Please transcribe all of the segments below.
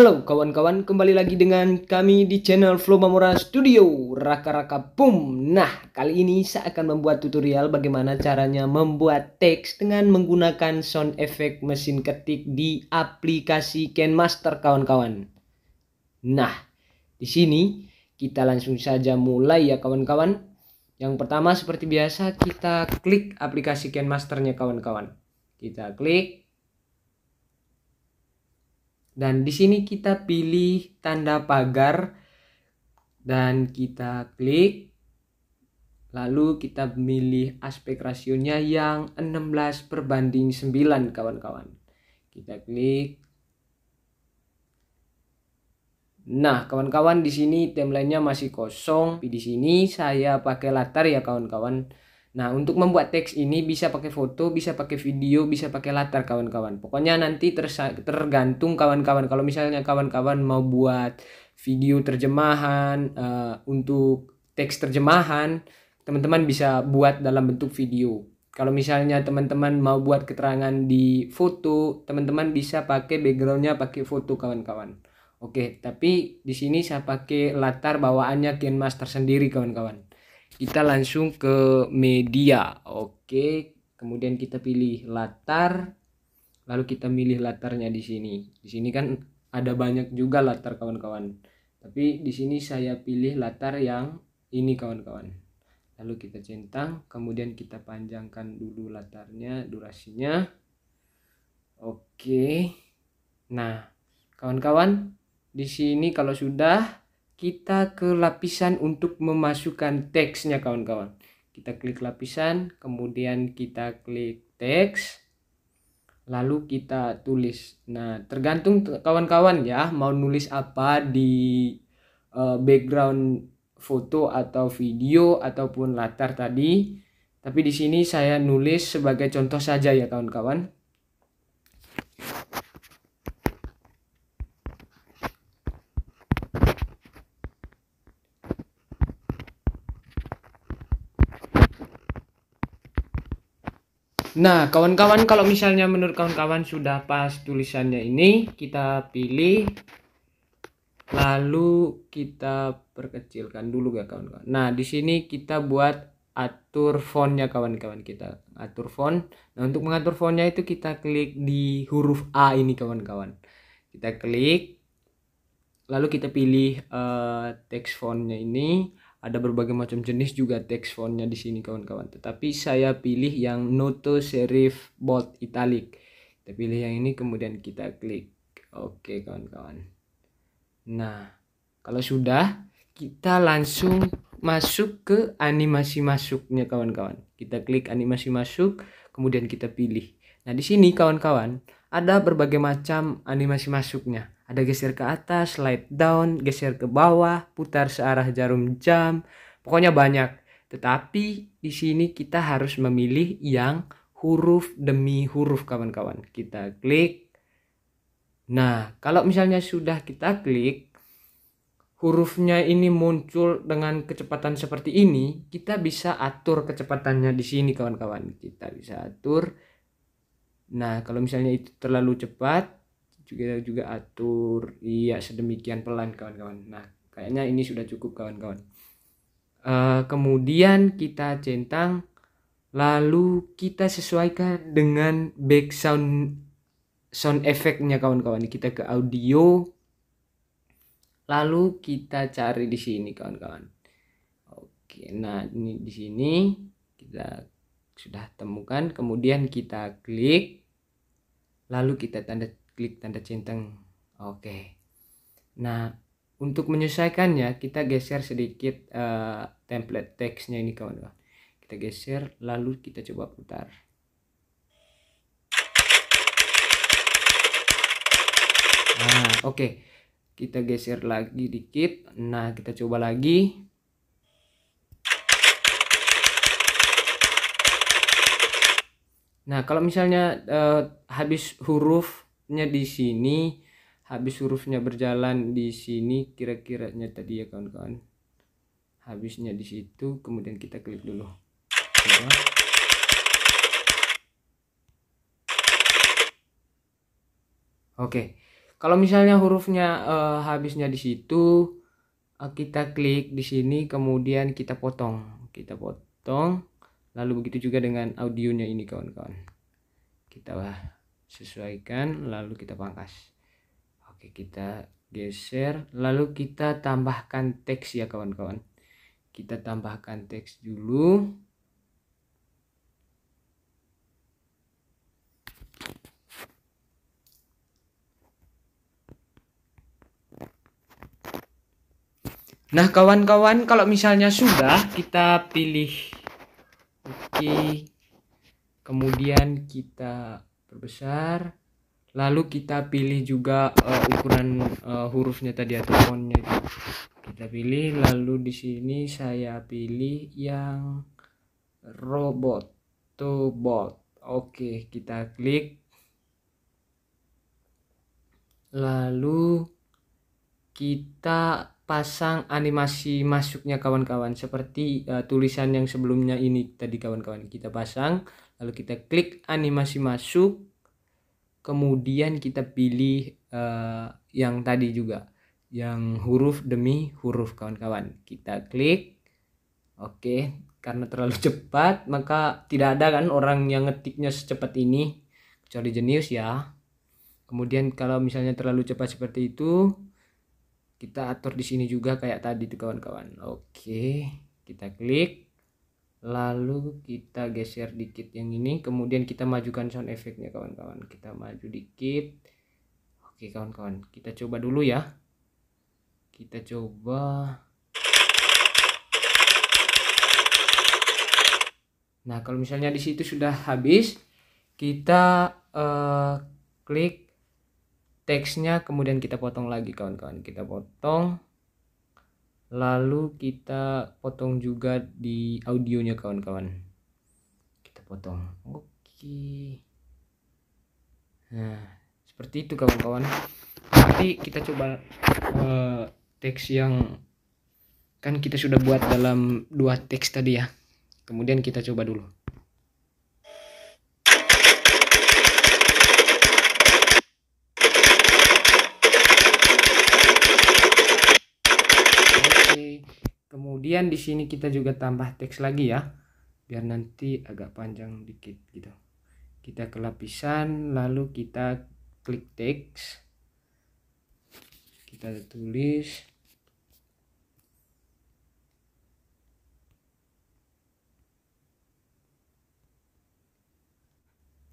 Halo kawan-kawan, kembali lagi dengan kami di channel Flomamora Studio Raka-raka boom Nah, kali ini saya akan membuat tutorial bagaimana caranya membuat teks dengan menggunakan sound effect mesin ketik di aplikasi KenMaster kawan-kawan Nah, di sini kita langsung saja mulai ya kawan-kawan Yang pertama seperti biasa kita klik aplikasi KenMasternya kawan-kawan Kita klik dan di sini kita pilih tanda pagar dan kita klik. Lalu kita memilih aspek rasionya yang 16 perbanding 9 kawan-kawan. Kita klik. Nah, kawan-kawan di sini timelinenya masih kosong. Di sini saya pakai latar ya kawan-kawan. Nah, untuk membuat teks ini bisa pakai foto, bisa pakai video, bisa pakai latar kawan-kawan. Pokoknya nanti tergantung kawan-kawan. Kalau misalnya kawan-kawan mau buat video terjemahan uh, untuk teks terjemahan, teman-teman bisa buat dalam bentuk video. Kalau misalnya teman-teman mau buat keterangan di foto, teman-teman bisa pakai backgroundnya pakai foto kawan-kawan. Oke, tapi di sini saya pakai latar bawaannya Master sendiri kawan-kawan kita langsung ke media oke kemudian kita pilih latar lalu kita milih latarnya di sini di sini kan ada banyak juga latar kawan-kawan tapi di sini saya pilih latar yang ini kawan-kawan lalu kita centang kemudian kita panjangkan dulu latarnya durasinya oke nah kawan-kawan di sini kalau sudah kita ke lapisan untuk memasukkan teksnya kawan-kawan kita klik lapisan kemudian kita klik teks lalu kita tulis nah tergantung kawan-kawan ya mau nulis apa di uh, background foto atau video ataupun latar tadi tapi di sini saya nulis sebagai contoh saja ya kawan-kawan Nah, kawan-kawan kalau misalnya menurut kawan-kawan sudah pas tulisannya ini, kita pilih lalu kita perkecilkan dulu ya kawan-kawan. Nah, di sini kita buat atur fontnya kawan-kawan kita atur font. Nah, untuk mengatur fontnya itu kita klik di huruf A ini kawan-kawan. Kita klik lalu kita pilih uh, teks fontnya ini ada berbagai macam jenis juga text fontnya di sini kawan-kawan tetapi saya pilih yang Noto Serif Bold Italic kita pilih yang ini kemudian kita klik oke kawan-kawan nah kalau sudah kita langsung masuk ke animasi masuknya kawan-kawan kita klik animasi masuk kemudian kita pilih nah di sini kawan-kawan ada berbagai macam animasi masuknya ada geser ke atas, slide down, geser ke bawah, putar searah jarum jam. Pokoknya banyak. Tetapi di sini kita harus memilih yang huruf demi huruf kawan-kawan. Kita klik. Nah, kalau misalnya sudah kita klik, hurufnya ini muncul dengan kecepatan seperti ini, kita bisa atur kecepatannya di sini kawan-kawan. Kita bisa atur. Nah, kalau misalnya itu terlalu cepat, juga juga atur iya sedemikian pelan kawan-kawan nah kayaknya ini sudah cukup kawan-kawan uh, kemudian kita centang lalu kita sesuaikan dengan background sound sound efeknya kawan-kawan kita ke audio lalu kita cari di sini kawan-kawan oke nah ini di sini kita sudah temukan kemudian kita klik lalu kita tanda klik tanda centang oke nah untuk menyesuaikannya kita geser sedikit uh, template teksnya ini kawan-kawan kita geser lalu kita coba putar nah oke okay. kita geser lagi dikit nah kita coba lagi Nah, kalau misalnya uh, habis huruf hurufnya di sini habis hurufnya berjalan di sini kira-kiranya tadi ya kawan-kawan habisnya di situ kemudian kita klik dulu ya. Oke, kalau misalnya hurufnya uh, habisnya di situ, eh, kita klik di sini, kemudian kita potong, kita potong, lalu begitu juga dengan audionya ini kawan-kawan. Kita bah sesuaikan lalu kita pangkas oke kita geser lalu kita tambahkan teks ya kawan-kawan kita tambahkan teks dulu Nah kawan-kawan kalau misalnya sudah kita pilih Oke Kemudian kita perbesar lalu kita pilih juga uh, ukuran uh, hurufnya tadi atau fontnya kita pilih lalu di sini saya pilih yang robot to bot oke kita klik lalu kita pasang animasi masuknya kawan-kawan seperti uh, tulisan yang sebelumnya ini tadi kawan-kawan kita pasang lalu kita klik animasi masuk kemudian kita pilih uh, yang tadi juga yang huruf demi huruf kawan-kawan kita klik oke okay. karena terlalu cepat maka tidak ada kan orang yang ngetiknya secepat ini kecuali jenius ya kemudian kalau misalnya terlalu cepat seperti itu kita atur di sini juga kayak tadi tuh kawan-kawan oke okay. kita klik lalu kita geser dikit yang ini kemudian kita majukan sound efeknya kawan-kawan kita maju dikit oke kawan-kawan kita coba dulu ya kita coba nah kalau misalnya di situ sudah habis kita uh, klik teksnya kemudian kita potong lagi kawan-kawan kita potong lalu kita potong juga di audionya kawan-kawan kita potong oke nah seperti itu kawan-kawan nanti kita coba uh, teks yang kan kita sudah buat dalam dua teks tadi ya kemudian kita coba dulu kemudian di sini kita juga tambah teks lagi ya biar nanti agak panjang dikit gitu kita ke lapisan lalu kita klik teks kita tulis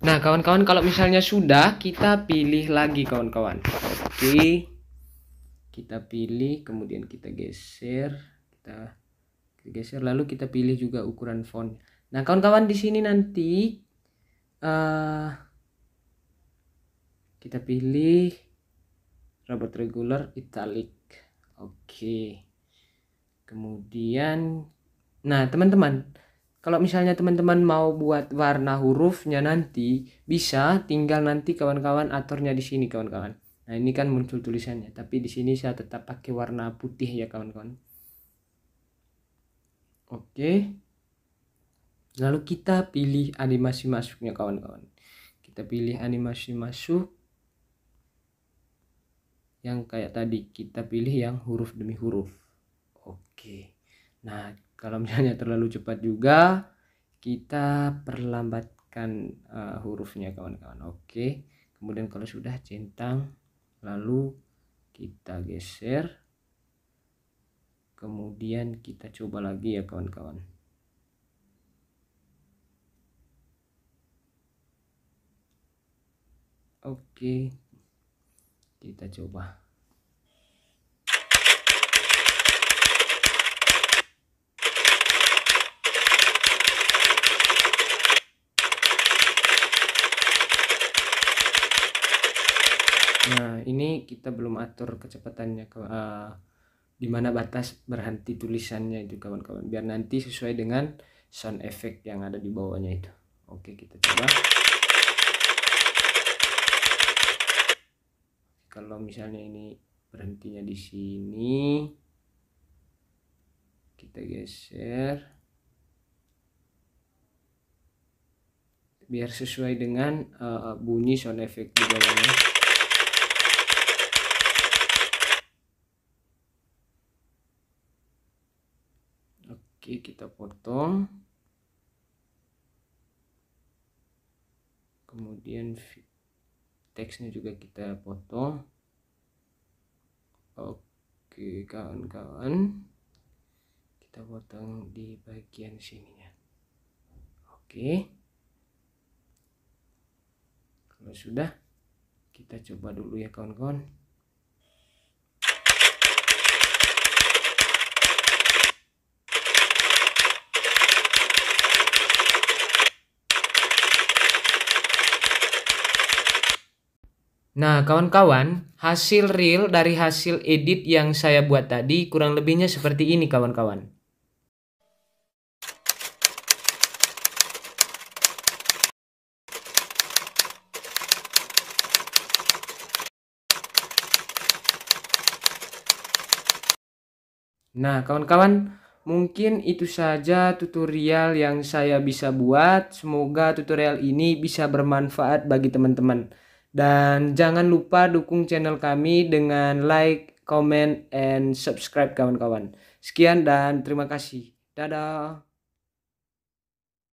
Nah kawan-kawan kalau misalnya sudah kita pilih lagi kawan-kawan Oke Kita pilih kemudian kita geser Kita geser lalu kita pilih juga ukuran font nah kawan-kawan di sini nanti uh, kita pilih robot regular italic oke okay. kemudian nah teman-teman kalau misalnya teman-teman mau buat warna hurufnya nanti bisa tinggal nanti kawan-kawan aturnya di sini kawan-kawan nah ini kan muncul tulisannya tapi di sini saya tetap pakai warna putih ya kawan-kawan Oke. Lalu kita pilih animasi masuknya kawan-kawan. Kita pilih animasi masuk yang kayak tadi kita pilih yang huruf demi huruf. Oke. Nah, kalau misalnya terlalu cepat juga kita perlambatkan uh, hurufnya kawan-kawan. Oke. Kemudian kalau sudah centang lalu kita geser kemudian kita coba lagi ya kawan-kawan oke kita coba Nah, ini kita belum atur kecepatannya ke uh, ah, di mana batas berhenti tulisannya itu kawan-kawan biar nanti sesuai dengan sound effect yang ada di bawahnya itu oke kita coba kalau misalnya ini berhentinya di sini kita geser biar sesuai dengan uh, bunyi sound effect di bawahnya Oke, kita potong. Kemudian teksnya juga kita potong. Oke, kawan-kawan. Kita potong di bagian sininya. Oke. Kalau sudah, kita coba dulu ya kawan-kawan. Nah, kawan-kawan, hasil real dari hasil edit yang saya buat tadi kurang lebihnya seperti ini, kawan-kawan. Nah, kawan-kawan, mungkin itu saja tutorial yang saya bisa buat. Semoga tutorial ini bisa bermanfaat bagi teman-teman. Dan jangan lupa dukung channel kami dengan like, comment, and subscribe kawan-kawan. Sekian dan terima kasih. Dadah.